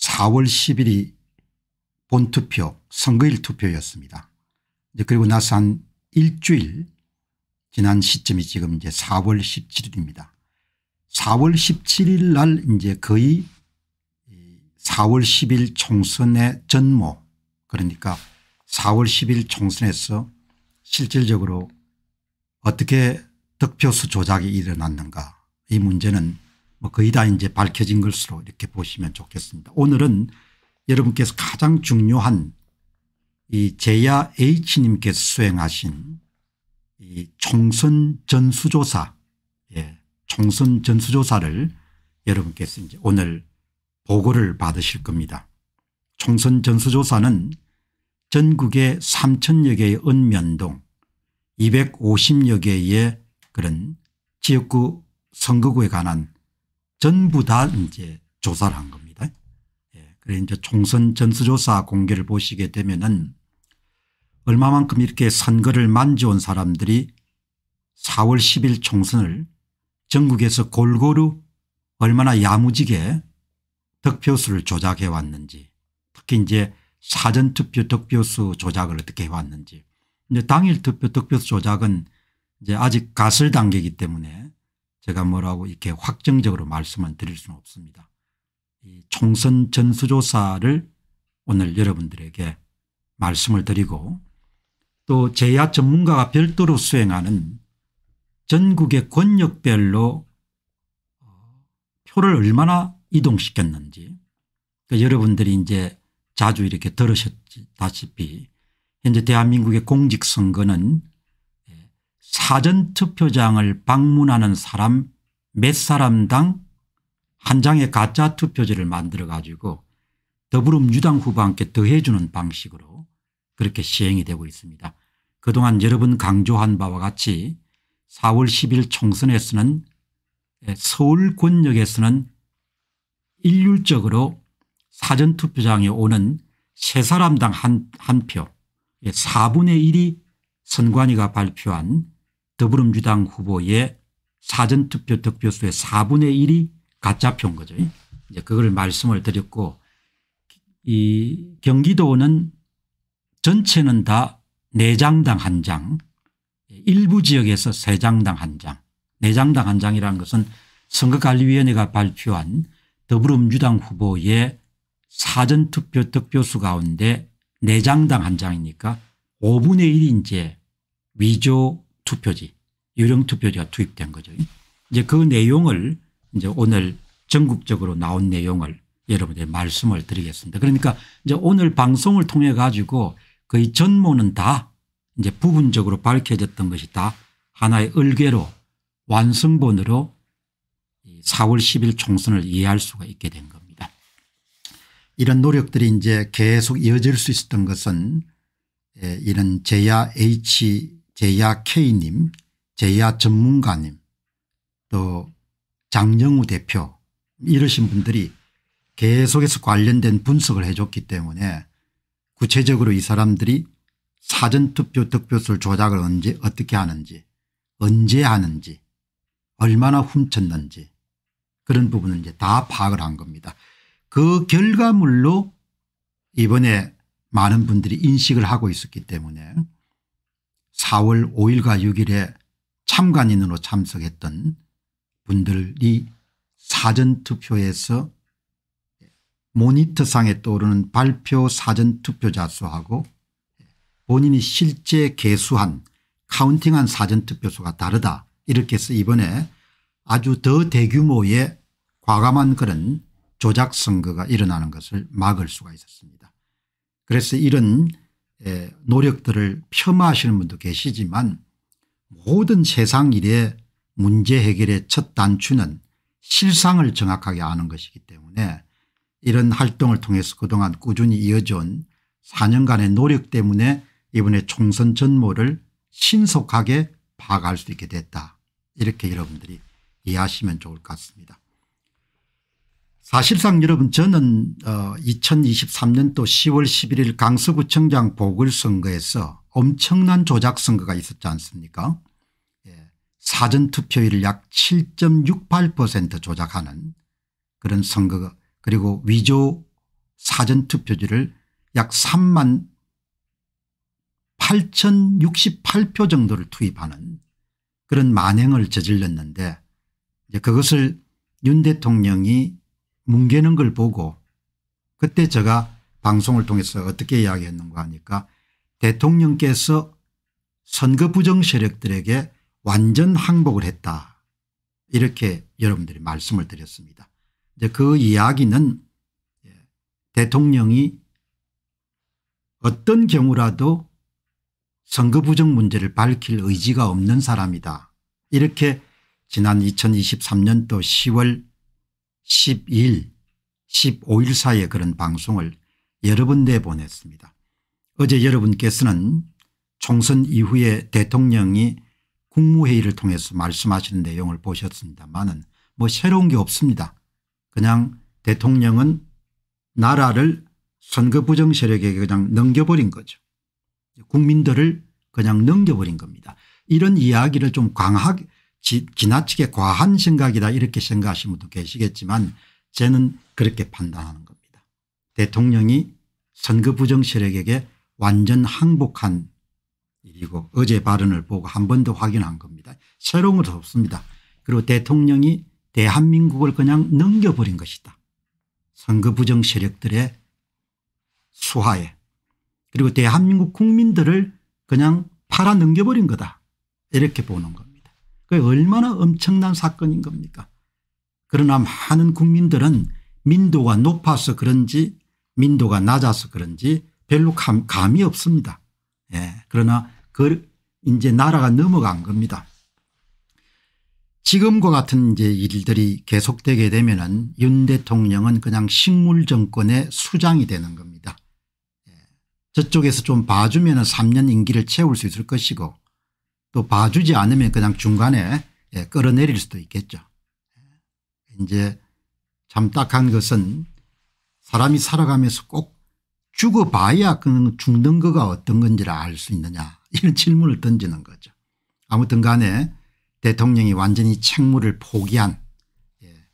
4월 10일이 본투표 선거일 투표였습니다. 그리고 나서 한 일주일 지난 시점이 지금 이제 4월 17일입니다. 4월 17일 날 이제 거의 4월 10일 총선의 전모 그러니까 4월 10일 총선에서 실질적으로 어떻게 득표수 조작이 일어났는가 이 문제는 뭐 거의 다 이제 밝혀진 것으로 이렇게 보시면 좋겠습니다. 오늘은 여러분께서 가장 중요한 이 제야 H님께서 수행하신 이 총선 전수조사, 예, 총선 전수조사를 여러분께서 이제 오늘 보고를 받으실 겁니다. 총선 전수조사는 전국의 3천여 개의 읍면동 250여 개의 그런 지역구 선거구에 관한 전부 다 이제 조사를 한 겁니다. 예. 그래 이제 총선 전수조사 공개를 보시게 되면은 얼마만큼 이렇게 선거를 만져온 사람들이 4월 10일 총선을 전국에서 골고루 얼마나 야무지게 득표수를 조작해 왔는지 특히 이제 사전투표 득표수 조작을 어떻게 해왔는지 이제 당일 투표 득표수 조작은 이제 아직 가설 단계이기 때문에 제가 뭐라고 이렇게 확정적으로 말씀을 드릴 수는 없습니다. 이 총선 전수조사를 오늘 여러분들에게 말씀을 드리고 또 제야 전문가가 별도로 수행하는 전국의 권력별로 어, 표를 얼마나 이동시켰는지 그러니까 여러분들이 이제 자주 이렇게 들으셨다시피 현재 대한민국의 공직선거는 사전투표장을 방문하는 사람 몇 사람당 한 장의 가짜 투표지를 만들어 가지고 더불어민주당 후보와 함께 더해주는 방식으로 그렇게 시행이 되고 있습니다. 그동안 여러 분 강조한 바와 같이 4월 10일 총선에서는 예, 서울 권역에서는 일률적으로 사전투표장에 오는 세 사람당 한, 한 표, 4분의 예, 1이 선관위가 발표한 더불어민주당 후보의 사전투표 득표수의 4분의 1이 가짜표인 거죠. 이제 그걸 말씀을 드렸고 이 경기도는 전체는 다 4장당 1장 일부 지역에서 3장당 1장 4장당 1장이라는 것은 선거관리위원회가 발표한 더불어민주당 후보의 사전투표 득표수 가운데 4장당 1장이니까 5분의 1이 이제 위조 투표지 유령 투표지가 투입된 거죠. 이제 그 내용을 이제 오늘 전국적으로 나온 내용을 여러분들 말씀을 드리겠습니다. 그러니까 이제 오늘 방송을 통해 가지고 거의 전모는 다 이제 부분적으로 밝혀졌던 것이 다 하나의 을개로 완성본으로 4월 10일 총선을 이해할 수가 있게 된 겁니다. 이런 노력들이 이제 계속 이어질 수 있었던 것은 예, 이런 제야 H 제야 K님, 제야 전문가님, 또 장영우 대표 이러신 분들이 계속해서 관련된 분석을 해줬기 때문에 구체적으로 이 사람들이 사전투표 득표수 조작을 언제 어떻게 하는지 언제 하는지 얼마나 훔쳤는지 그런 부분을 이제 다 파악을 한 겁니다. 그 결과물로 이번에 많은 분들이 인식을 하고 있었기 때문에 4월 5일과 6일에 참관인으로 참석했던 분들이 사전투표에서 모니터상에 떠오르는 발표 사전투표자 수하고 본인이 실제 개수한 카운팅한 사전투표수가 다르다 이렇게 해서 이번에 아주 더 대규모의 과감한 그런 조작 선거가 일어나는 것을 막을 수가 있었습니다. 그래서 이런 예, 노력들을 폄하하시는 분도 계시지만 모든 세상 일의 문제 해결의 첫 단추는 실상을 정확하게 아는 것이기 때문에 이런 활동을 통해서 그동안 꾸준히 이어져온 4년간의 노력 때문에 이번에 총선 전모를 신속하게 파악할 수 있게 됐다. 이렇게 여러분들이 이해하시면 좋을 것 같습니다. 사실상 여러분 저는 어 2023년도 10월 11일 강서구청장 보궐선거에서 엄청난 조작선거가 있었지 않습니까 예. 사전투표율 약7.68% 조작하는 그런 선거 그리고 위조 사전투표지를 약 3만 8,068표 정도를 투입하는 그런 만행을 저질렀는데 이제 그것을 윤 대통령이 뭉개는 걸 보고 그때 제가 방송을 통해서 어떻게 이야기했는가 하니까 대통령께서 선거 부정 세력들에게 완전 항복을 했다 이렇게 여러분들이 말씀을 드렸습니다. 이제 그 이야기는 예, 대통령이 어떤 경우라도 선거 부정 문제를 밝힐 의지가 없는 사람이다. 이렇게 지난 2023년도 10월 12일 15일 사이에 그런 방송을 여러 번 내보냈습니다. 어제 여러분께서는 총선 이후에 대통령이 국무회의를 통해서 말씀하시는 내용을 보셨습니다만은 뭐 새로운 게 없습니다. 그냥 대통령은 나라를 선거 부정 세력에게 그냥 넘겨버린 거죠. 국민들을 그냥 넘겨버린 겁니다. 이런 이야기를 좀 강하게 지, 나치게 과한 생각이다 이렇게 생각하시는 분도 계시겠지만 저는 그렇게 판단하는 겁니다. 대통령이 선거 부정 세력에게 완전 항복한 일이고 어제 발언을 보고 한 번 더 확인한 겁니다. 새로운 것은 없습니다. 그리고 대통령이 대한민국을 그냥 넘겨버린 것이다. 선거 부정 세력들의 수하에 그리고 대한민국 국민들을 그냥 팔아 넘겨버린 거다 이렇게 보는 겁니다. 그 얼마나 엄청난 사건인 겁니까 그러나 많은 국민들은 민도가 높아서 그런지 민도가 낮아서 그런지 별로 감, 감이 없습니다. 예. 그러나 그 이제 나라가 넘어간 겁니다. 지금과 같은 이제 일들이 계속되게 되면은 윤 대통령은 그냥 식물 정권의 수장이 되는 겁니다. 예, 저쪽에서 좀 봐주면 은 3년 임기를 채울 수 있을 것이고 또 봐주지 않으면 그냥 중간에 예, 끌어내릴 수도 있겠죠. 이제 참 딱한 것은 사람이 살아가면서 꼭 죽어봐야 그 죽는 거가 어떤 건지를 알 수 있느냐 이런 질문을 던지는 거죠. 아무튼 간에 대통령이 완전히 책무를 포기한 예,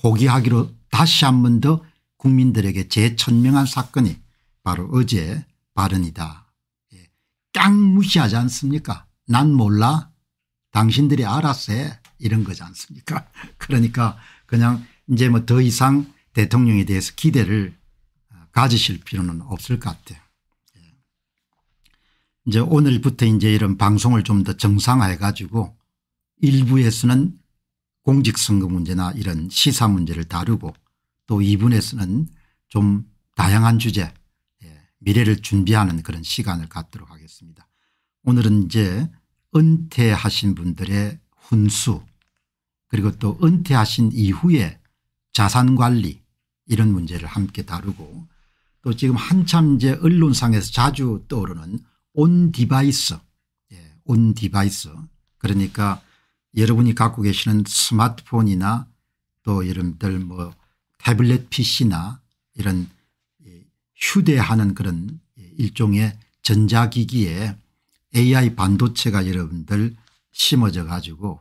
포기하기로 다시 한 번 더 국민들에게 재천명한 사건이 바로 어제 발언이다. 예, 깡 무시하지 않습니까 난 몰라 당신들이 알았세 이런 거지 않습니까 그러니까 그냥 이제 뭐 더 이상 대통령에 대해서 기대를 아, 가지실 필요는 없을 것 같아요. 예. 이제 오늘부터 이제 이런 방송을 좀 더 정상화해 가지고 일부에서는 공직선거 문제나 이런 시사 문제를 다루고 또 2분에서는 좀 다양한 주제 예, 미래를 준비하는 그런 시간을 갖도록 하겠습니다. 오늘은 이제 은퇴하신 분들의 훈수 그리고 또 은퇴하신 이후에 자산관리 이런 문제를 함께 다루고 또 지금 한참 이제 언론상에서 자주 떠오르는 온 디바이스 예, 온 디바이스 그러니까 여러분이 갖고 계시는 스마트폰이나 또 여러분들 뭐 태블릿 PC나 이런 예, 휴대하는 그런 예, 일종의 전자기기에 AI 반도체가 여러분들 심어져 가지고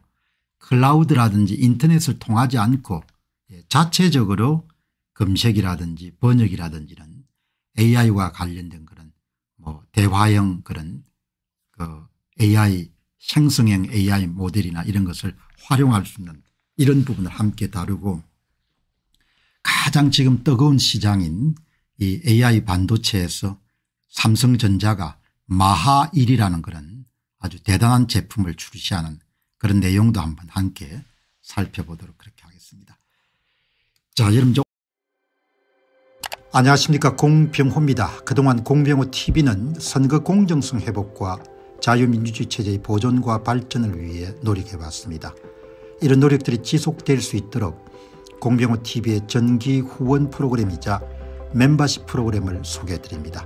클라우드라든지 인터넷을 통하지 않고 예, 자체적으로 검색이라든지 번역이라든지 는 AI와 관련된 그런 뭐 대화형 그런 그 AI 생성형 AI 모델이나 이런 것을 활용할 수 있는 이런 부분을 함께 다루고 가장 지금 뜨거운 시장인 이 AI 반도체에서 삼성전자가 마하일이라는 그런 아주 대단한 제품을 출시하는 그런 내용도 한번 함께 살펴보도록 그렇게 하겠습니다. 자 여러분 저 안녕하십니까 공병호입니다. 그동안 공병호 tv는 선거 공정성 회복과 자유민주주의 체제의 보존과 발전을 위해 노력해왔습니다. 이런 노력들이 지속될 수 있도록 공병호 tv의 전기 후원 프로그램이자 멤버십 프로그램을 소개해드립니다.